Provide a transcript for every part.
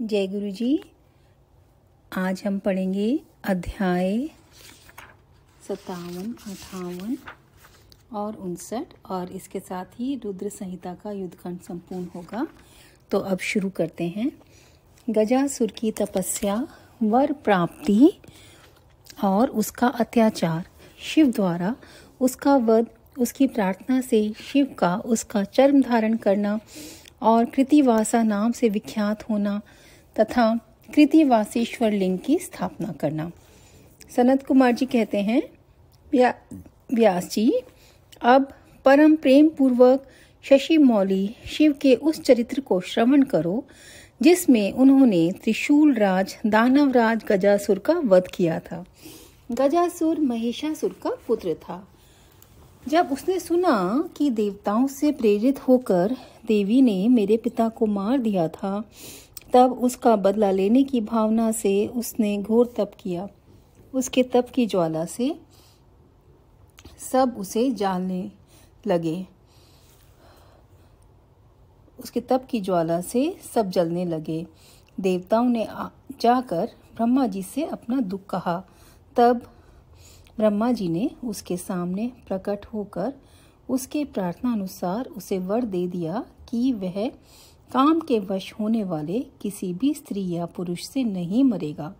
जय गुरु जी आज हम पढ़ेंगे अध्याय सत्तावन अठावन और उनसठ और इसके साथ ही रुद्र संहिता का युद्धखंड संपूर्ण होगा तो अब शुरू करते हैं गजासुर की तपस्या वर प्राप्ति और उसका अत्याचार शिव द्वारा उसका वध उसकी प्रार्थना से शिव का उसका चर्म धारण करना और कृतिवासा नाम से विख्यात होना तथा कृतिवासेश्वर लिंग की स्थापना करना सनत कुमार जी कहते हैं व्यास जी अब परम प्रेम पूर्वक शशि मौली शिव के उस चरित्र को श्रवण करो जिसमें उन्होंने त्रिशूल राज दानव राज गजासुर का वध किया था गजासुर महिषासुर का पुत्र था जब उसने सुना कि देवताओं से प्रेरित होकर देवी ने मेरे पिता को मार दिया था तब उसका बदला लेने की भावना से उसने घोर तप किया उसके तप की ज्वाला से सब उसे जानने लगे उसके तप की ज्वाला से सब जलने लगे देवताओं ने जाकर ब्रह्मा जी से अपना दुख कहा तब ब्रह्मा जी ने उसके सामने प्रकट होकर उसके प्रार्थना अनुसार उसे वर दे दिया कि वह काम के वश होने वाले किसी भी स्त्री या पुरुष से नहीं मरेगा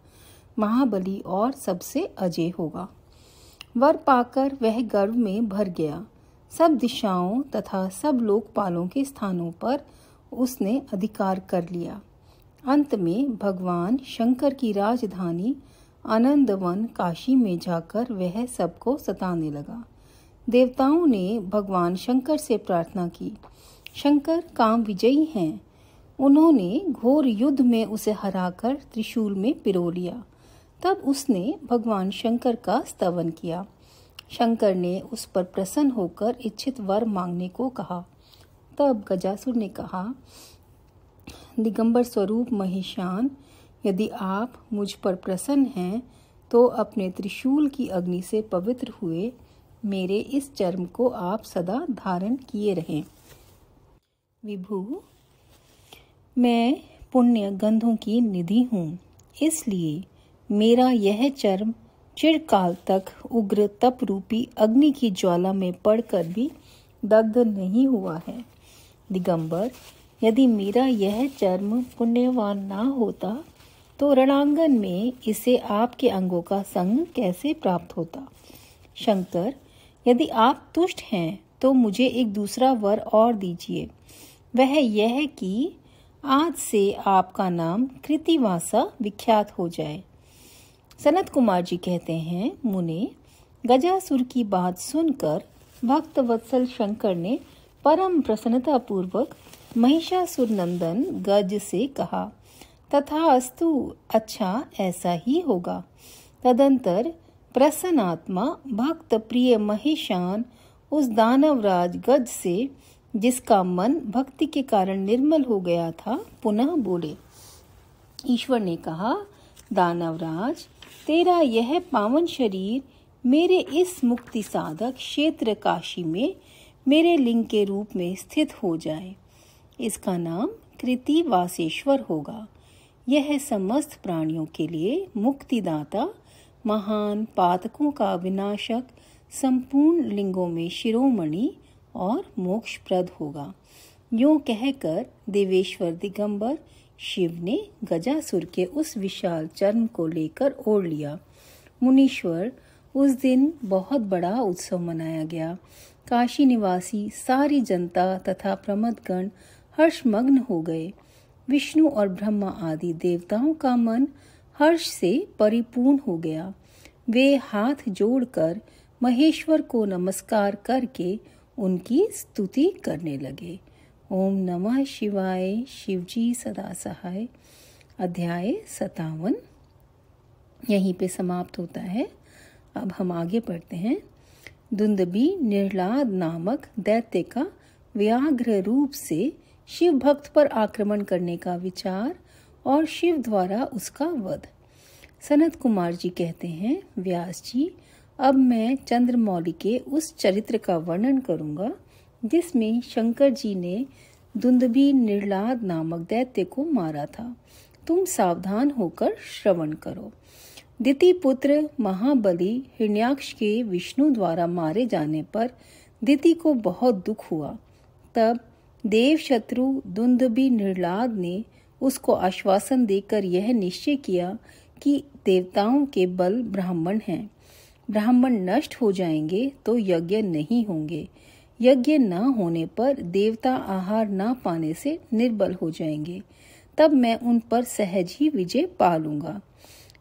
महाबली और सबसे अजय होगा वर पाकर वह गर्व में भर गया सब दिशाओं तथा सब लोकपालों के स्थानों पर उसने अधिकार कर लिया अंत में भगवान शंकर की राजधानी आनंदवन काशी में जाकर वह सबको सताने लगा देवताओं ने भगवान शंकर से प्रार्थना की शंकर काम विजयी हैं उन्होंने घोर युद्ध में उसे हराकर त्रिशूल में पिरो लिया तब उसने भगवान शंकर का स्तवन किया शंकर ने उस पर प्रसन्न होकर इच्छित वर मांगने को कहा तब गजासुर ने कहा दिगंबर स्वरूप महिषान यदि आप मुझ पर प्रसन्न हैं तो अपने त्रिशूल की अग्नि से पवित्र हुए मेरे इस चर्म को आप सदा धारण किए रहें विभु मैं पुण्य गंधों की निधि हूँ इसलिए मेरा यह चर्म चिरकाल तक उग्र तप रूपी अग्नि की ज्वाला में पड़कर भी दग्ध नहीं हुआ है दिगंबर यदि मेरा यह चर्म पुण्यवान ना होता तो रणांगन में इसे आपके अंगों का संग कैसे प्राप्त होता शंकर यदि आप तुष्ट हैं तो मुझे एक दूसरा वर और दीजिए वह यह कि आज से आपका नाम कृतिवासा विख्यात हो जाए सनत कुमार जी कहते हैं मुने गजासुर की बात सुनकर भक्त वत्सल शंकर ने परम प्रसन्नता पूर्वक महिषासुर नंदन गज से कहा तथा अस्तु अच्छा ऐसा ही होगा तदंतर प्रसन्न आत्मा भक्त प्रिय महिषान उस दानवराज गज से जिसका मन भक्ति के कारण निर्मल हो गया था पुनः बोले ईश्वर ने कहा दानवराज तेरा यह पावन शरीर मेरे इस मुक्ति साधक क्षेत्र काशी में मेरे लिंग के रूप में स्थित हो जाए इसका नाम कृति वासेश्वर होगा यह समस्त प्राणियों के लिए मुक्तिदाता महान पातकों का विनाशक संपूर्ण लिंगों में शिरोमणि और मोक्षप्रद होगा यू कहकर देवेश्वर दिगंबर शिव ने गजासुर के उस विशाल चर्म को लेकर ओढ़ लिया मुनीश्वर उस दिन बहुत बड़ा उत्सव मनाया गया काशी निवासी सारी जनता तथा प्रमदगण हर्षमग्न हो गए विष्णु और ब्रह्मा आदि देवताओं का मन हर्ष से परिपूर्ण हो गया वे हाथ जोड़कर महेश्वर को नमस्कार करके उनकी स्तुति करने लगे ओम नमः शिवाय शिवजी सदा सहाय अध्याय सतावन यहीं पे समाप्त होता है अब हम आगे पढ़ते हैं दुंदबी निर्लाद नामक दैत्य का व्याघ्र रूप से शिव भक्त पर आक्रमण करने का विचार और शिव द्वारा उसका वध सनत कुमार जी कहते हैं व्यास जी अब मैं चंद्रमौली के उस चरित्र का वर्णन करूंगा जिसमें शंकर जी ने धुंधबी निर्लाद नामक दैत्य को मारा था तुम सावधान होकर श्रवण करो दिति पुत्र महाबली हिरण्याक्ष के विष्णु द्वारा मारे जाने पर दिति को बहुत दुख हुआ तब देव शत्रु धुंधबी निर्लाद ने उसको आश्वासन देकर यह निश्चय किया कि देवताओं के बल ब्राह्मण हैं ब्राह्मण नष्ट हो जाएंगे तो यज्ञ नहीं होंगे यज्ञ न होने पर देवता आहार न पाने से निर्बल हो जाएंगे तब मैं उन पर सहज ही विजय पा लूंगा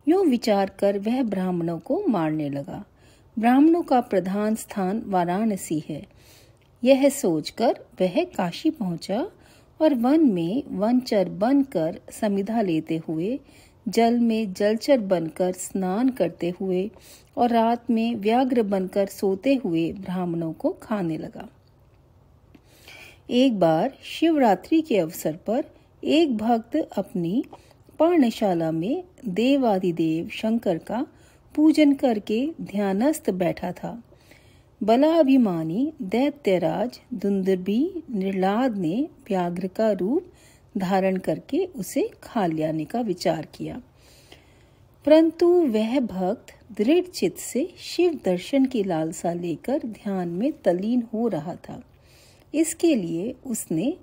यूं विचार कर वह ब्राह्मणों को मारने लगा ब्राह्मणों का प्रधान स्थान वाराणसी है यह सोचकर वह काशी पहुंचा और वन में वनचर बनकर समिधा लेते हुए जल में जलचर बनकर स्नान करते हुए और रात में व्याघ्र बनकर सोते हुए ब्राह्मणों को खाने लगा एक बार शिवरात्रि के अवसर पर एक भक्त अपनी पर्णशाला में देवादिदेव शंकर का पूजन करके ध्यानस्थ बैठा था बलाभिमानी दैत्यराज दुंदरबी निर्लाद ने व्याघ्र का रूप धारण करके उसे खा लेने का विचार किया परंतु वह भक्त दृढ़ चित्त से शिव दर्शन की लालसा लेकर ध्यान में तलीन हो रहा था इसके लिए उसने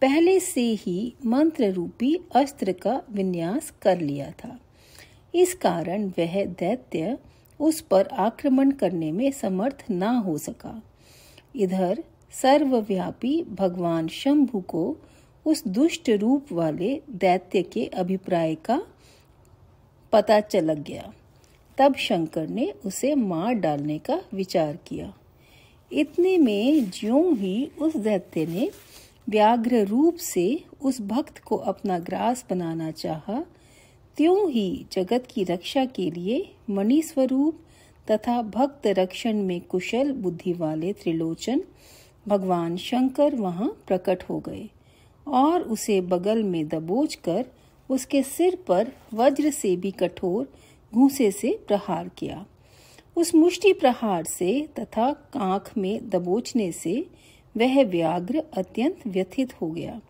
पहले से ही मंत्र रूपी अस्त्र का विन्यास कर लिया था इस कारण वह दैत्य उस पर आक्रमण करने में समर्थ ना हो सका इधर सर्वव्यापी भगवान शंभु को उस दुष्ट रूप वाले दैत्य के अभिप्राय का पता चल गया तब शंकर ने उसे मार डालने का विचार किया इतने में ज्यों ही उस दैत्य ने व्याघ्र रूप से उस भक्त को अपना ग्रास बनाना चाहा त्यों ही जगत की रक्षा के लिए मणि स्वरूप तथा भक्त रक्षण में कुशल बुद्धि वाले त्रिलोचन भगवान शंकर वहां प्रकट हो गए और उसे बगल में दबोच कर उसके सिर पर वज्र से भी कठोर घूसे से प्रहार किया उस मुष्टि प्रहार से तथा कांख में दबोचने से वह व्याघ्र अत्यंत व्यथित हो गया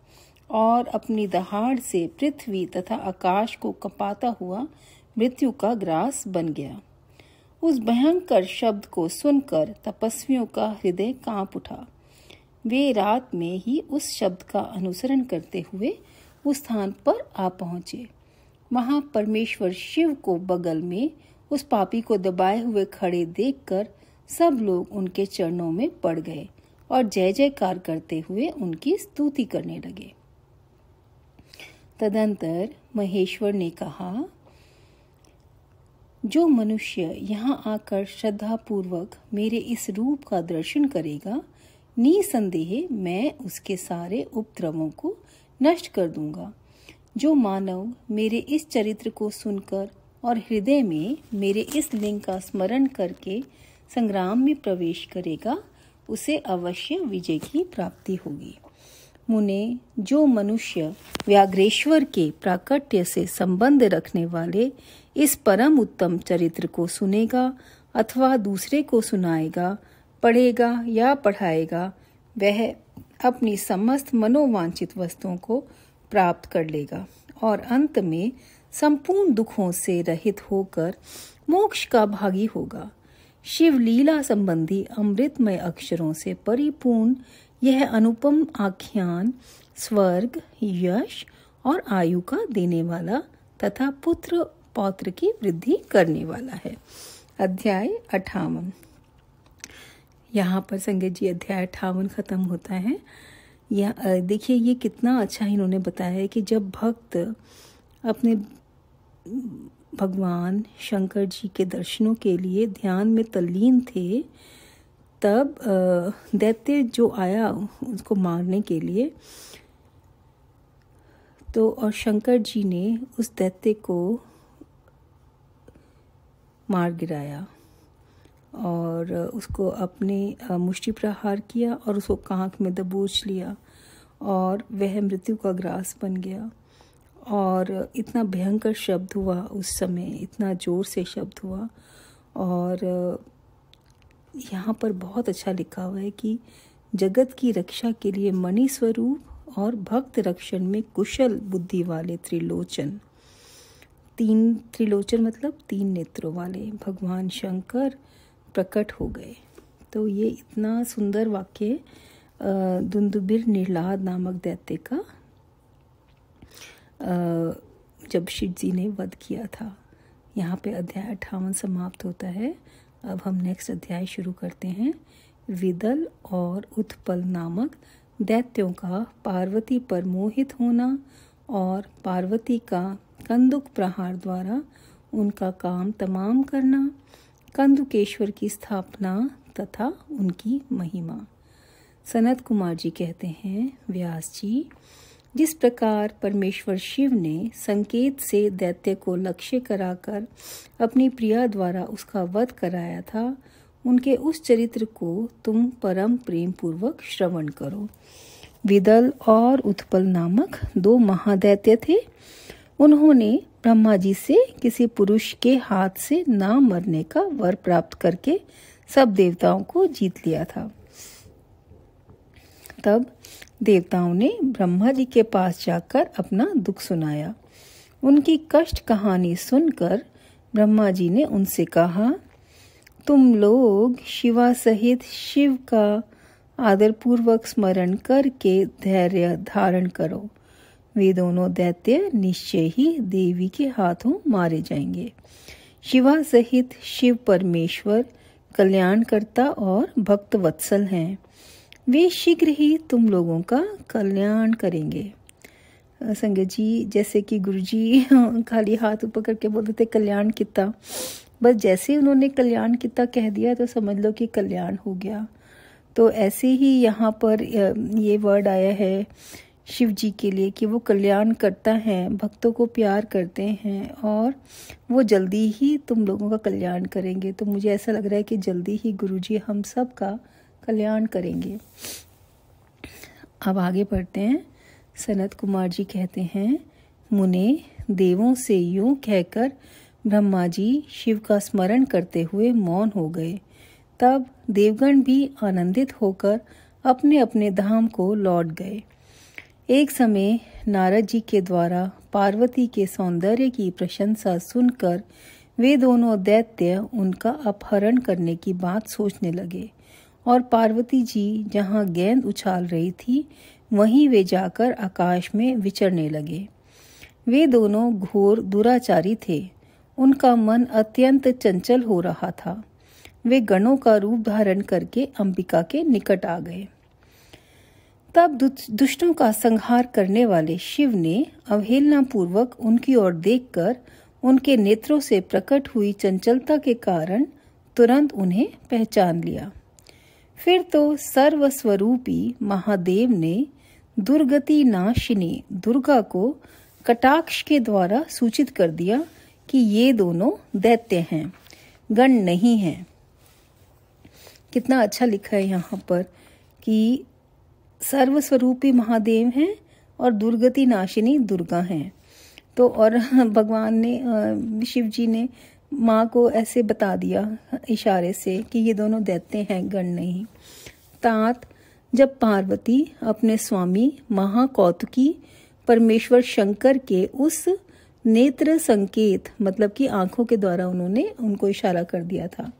और अपनी दहाड़ से पृथ्वी तथा आकाश को कपाता हुआ मृत्यु का ग्रास बन गया उस भयंकर शब्द को सुनकर तपस्वियों का हृदय कांप उठा वे रात में ही उस शब्द का अनुसरण करते हुए उस स्थान पर आ पहुँचे वहाँ परमेश्वर शिव को बगल में उस पापी को दबाए हुए खड़े देखकर सब लोग उनके चरणों में पड़ गए और जय जयकार करते हुए उनकी स्तुति करने लगे तदंतर महेश्वर ने कहा जो मनुष्य यहाँ आकर श्रद्धापूर्वक मेरे इस रूप का दर्शन करेगा निसंदेह मैं उसके सारे उपद्रवों को नष्ट कर दूंगा जो मानव मेरे इस चरित्र को सुनकर और हृदय में मेरे इस लिंग का स्मरण करके संग्राम में प्रवेश करेगा उसे अवश्य विजय की प्राप्ति होगी मुने जो मनुष्य व्याघ्रेश्वर के प्राकट्य से संबंध रखने वाले इस परम उत्तम चरित्र को सुनेगा अथवा दूसरे को सुनाएगा पढ़ेगा या पढ़ाएगा वह अपनी समस्त मनोवांछित वस्तुओं को प्राप्त कर लेगा और अंत में संपूर्ण दुखों से रहित होकर मोक्ष का भागी होगा शिव लीला संबंधी अमृतमय अक्षरों से परिपूर्ण यह अनुपम आख्यान स्वर्ग यश और आयु का देने वाला तथा पुत्र पौत्र की वृद्धि करने वाला है अध्याय अठावन यहाँ पर संगत जी अध्याय अठावन ख़त्म होता है या देखिए ये कितना अच्छा इन्होंने बताया है कि जब भक्त अपने भगवान शंकर जी के दर्शनों के लिए ध्यान में तल्लीन थे तब दैत्य जो आया उसको मारने के लिए तो और शंकर जी ने उस दैत्य को मार गिराया और उसको अपने मुष्टि प्रहार किया और उसको कांख में दबोच लिया और वह मृत्यु का ग्रास बन गया और इतना भयंकर शब्द हुआ उस समय इतना ज़ोर से शब्द हुआ और यहाँ पर बहुत अच्छा लिखा हुआ है कि जगत की रक्षा के लिए मणि स्वरूप और भक्त रक्षण में कुशल बुद्धि वाले त्रिलोचन तीन त्रिलोचन मतलब तीन नेत्रों वाले भगवान शंकर प्रकट हो गए तो ये इतना सुंदर वाक्य धुंधुबिर निर्लाद नामक दैत्य का जब शिव जी ने वध किया था यहाँ पे अध्याय अट्ठावन समाप्त होता है अब हम नेक्स्ट अध्याय शुरू करते हैं विदल और उत्पल नामक दैत्यों का पार्वती पर मोहित होना और पार्वती का कंदुक प्रहार द्वारा उनका काम तमाम करना कंदुकेश्वर की स्थापना तथा उनकी महिमा सनत कुमार जी कहते हैं व्यास जी जिस प्रकार परमेश्वर शिव ने संकेत से दैत्य को लक्ष्य कराकर अपनी प्रिया द्वारा उसका वध कराया था उनके उस चरित्र को तुम परम प्रेम पूर्वक श्रवण करो विदल और उत्पल नामक दो महादैत्य थे उन्होंने ब्रह्मा जी से किसी पुरुष के हाथ से ना मरने का वर प्राप्त करके सब देवताओं को जीत लिया था तब देवताओं ने ब्रह्मा जी के पास जाकर अपना दुख सुनाया उनकी कष्ट कहानी सुनकर ब्रह्मा जी ने उनसे कहा तुम लोग शिवा सहित शिव का आदरपूर्वक स्मरण करके धैर्य धारण करो वे दोनों दैत्य निश्चय ही देवी के हाथों मारे जाएंगे शिवा सहित शिव परमेश्वर कल्याणकर्ता और भक्त वत्सल हैं वे शीघ्र ही तुम लोगों का कल्याण करेंगे संगत जी जैसे कि गुरु जी हाँ, खाली हाथ ऊपर करके बोलते थे कल्याण किता बस जैसे उन्होंने कल्याण किता कह दिया तो समझ लो कि कल्याण हो गया तो ऐसे ही यहाँ पर ये वर्ड आया है शिव जी के लिए कि वो कल्याण करता है भक्तों को प्यार करते हैं और वो जल्दी ही तुम लोगों का कल्याण करेंगे तो मुझे ऐसा लग रहा है कि जल्दी ही गुरु जी हम सब का कल्याण करेंगे अब आगे बढ़ते हैं सनत कुमार जी कहते हैं मुने देवों से यूं कहकर ब्रह्मा जी शिव का स्मरण करते हुए मौन हो गए तब देवगण भी आनंदित होकर अपने अपने धाम को लौट गए एक समय नारद जी के द्वारा पार्वती के सौंदर्य की प्रशंसा सुनकर वे दोनों दैत्य उनका अपहरण करने की बात सोचने लगे और पार्वती जी जहाँ गेंद उछाल रही थी वहीं वे जाकर आकाश में विचरने लगे वे दोनों घोर दुराचारी थे उनका मन अत्यंत चंचल हो रहा था वे गणों का रूप धारण करके अंबिका के निकट आ गए तब दुष्टों का संहार करने वाले शिव ने अवहेलना पूर्वक उनकी ओर देखकर उनके नेत्रों से प्रकट हुई चंचलता के कारण तुरंत उन्हें पहचान लिया फिर तो सर्वस्वरूपी महादेव ने दुर्गति नाशिनी दुर्गा को कटाक्ष के द्वारा सूचित कर दिया कि ये दोनों दैत्य हैं गण नहीं हैं कितना अच्छा लिखा है यहाँ पर कि सर्वस्वरूपी महादेव हैं और दुर्गति नाशिनी दुर्गा हैं तो और भगवान ने शिव जी ने माँ को ऐसे बता दिया इशारे से कि ये दोनों दैत्य हैं गण नहीं तात जब पार्वती अपने स्वामी महाकौतुकी परमेश्वर शंकर के उस नेत्र संकेत मतलब कि आंखों के द्वारा उन्होंने उनको इशारा कर दिया था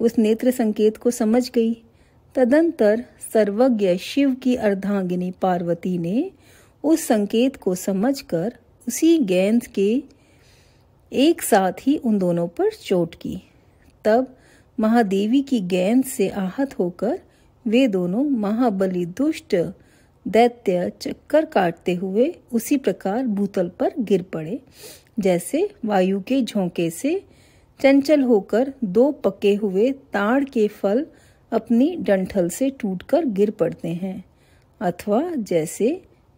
उस नेत्र संकेत को समझ गई तदंतर सर्वज्ञ शिव की अर्धांगिनी पार्वती ने उस संकेत को समझकर उसी गेंद के एक साथ ही उन दोनों पर चोट की तब महादेवी की गेंद से आहत होकर वे दोनों महाबली दुष्ट दैत्य चक्कर काटते हुए उसी प्रकार भूतल पर गिर पड़े जैसे वायु के झोंके से चंचल होकर दो पके हुए ताड़ के फल अपनी डंठल से टूटकर गिर पड़ते हैं अथवा जैसे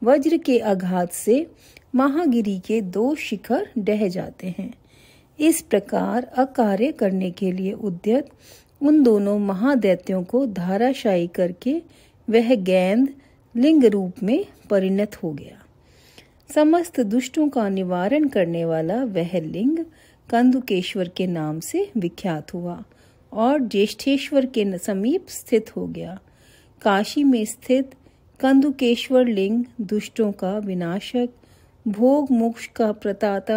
वज्र के आघात से महागिरी के दो शिखर डह जाते हैं इस प्रकार अकार्य करने के लिए उद्यत उन दोनों महादैत्यों को धाराशायी करके वह गेंद लिंग रूप में परिणत हो गया समस्त दुष्टों का निवारण करने वाला वह लिंग कंदुकेश्वर के नाम से विख्यात हुआ और ज्येष्ठेश्वर के समीप स्थित हो गया काशी में स्थित कंदुकेश्वर लिंग दुष्टों का विनाशक भोग मोक्ष का प्रताता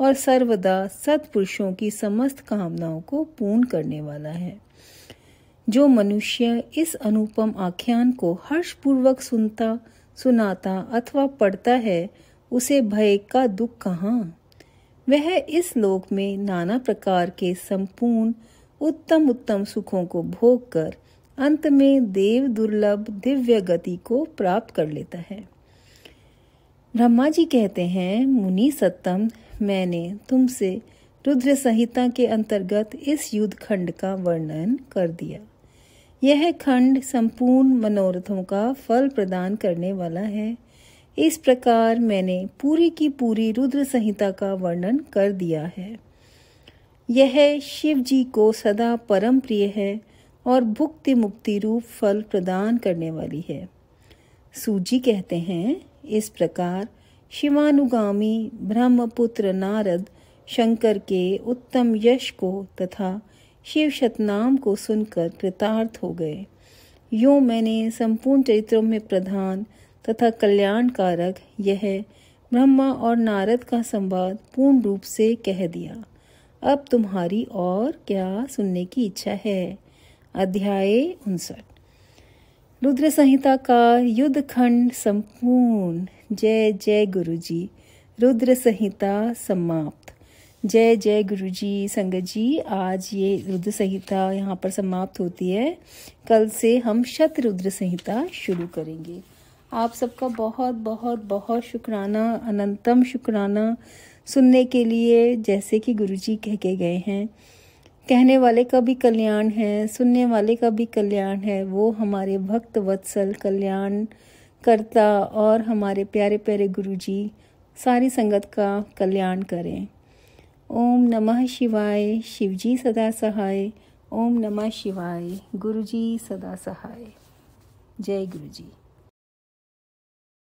और सर्वदा सत्पुरुषों की समस्त कामनाओं को पूर्ण करने वाला है जो मनुष्य इस अनुपम आख्यान को हर्षपूर्वक सुनता सुनाता अथवा पढ़ता है उसे भय का दुख कहाँ वह इस लोक में नाना प्रकार के संपूर्ण उत्तम उत्तम सुखों को भोग कर अंत में देव दुर्लभ दिव्य गति को प्राप्त कर लेता है ब्रह्मा जी कहते हैं मुनि सत्तम मैंने तुमसे रुद्र संहिता के अंतर्गत इस युद्ध खंड का वर्णन कर दिया यह खंड संपूर्ण मनोरथों का फल प्रदान करने वाला है इस प्रकार मैंने पूरी की पूरी रुद्र संहिता का वर्णन कर दिया है यह शिव जी को सदा परम प्रिय है और भुक्ति मुक्ति रूप फल प्रदान करने वाली है सूजी कहते हैं इस प्रकार शिवानुगामी ब्रह्मपुत्र नारद शंकर के उत्तम यश को तथा शिव शतनाम को सुनकर कृतार्थ हो गए यो मैंने संपूर्ण चरित्रों में प्रधान तथा कल्याणकारक यह ब्रह्मा और नारद का संवाद पूर्ण रूप से कह दिया अब तुम्हारी और क्या सुनने की इच्छा है अध्याय उनसठ रुद्र संहिता का युद्ध खंड संपूर्ण जय जय गुरु जी रुद्र संहिता समाप्त जय जय गुरु जी संगत जी आज ये रुद्र संहिता यहाँ पर समाप्त होती है कल से हम शत रुद्र संहिता शुरू करेंगे आप सबका बहुत बहुत बहुत शुक्राना अनंतम शुक्राना सुनने के लिए जैसे कि गुरु जी कह के गए हैं कहने वाले का भी कल्याण है सुनने वाले का भी कल्याण है वो हमारे भक्त वत्सल कल्याण करता और हमारे प्यारे प्यारे गुरु जी सारी संगत का कल्याण करें ओम नमः शिवाय शिवजी सदा सहाय ओम नमः शिवाय गुरुजी सदा सहाय जय गुरुजी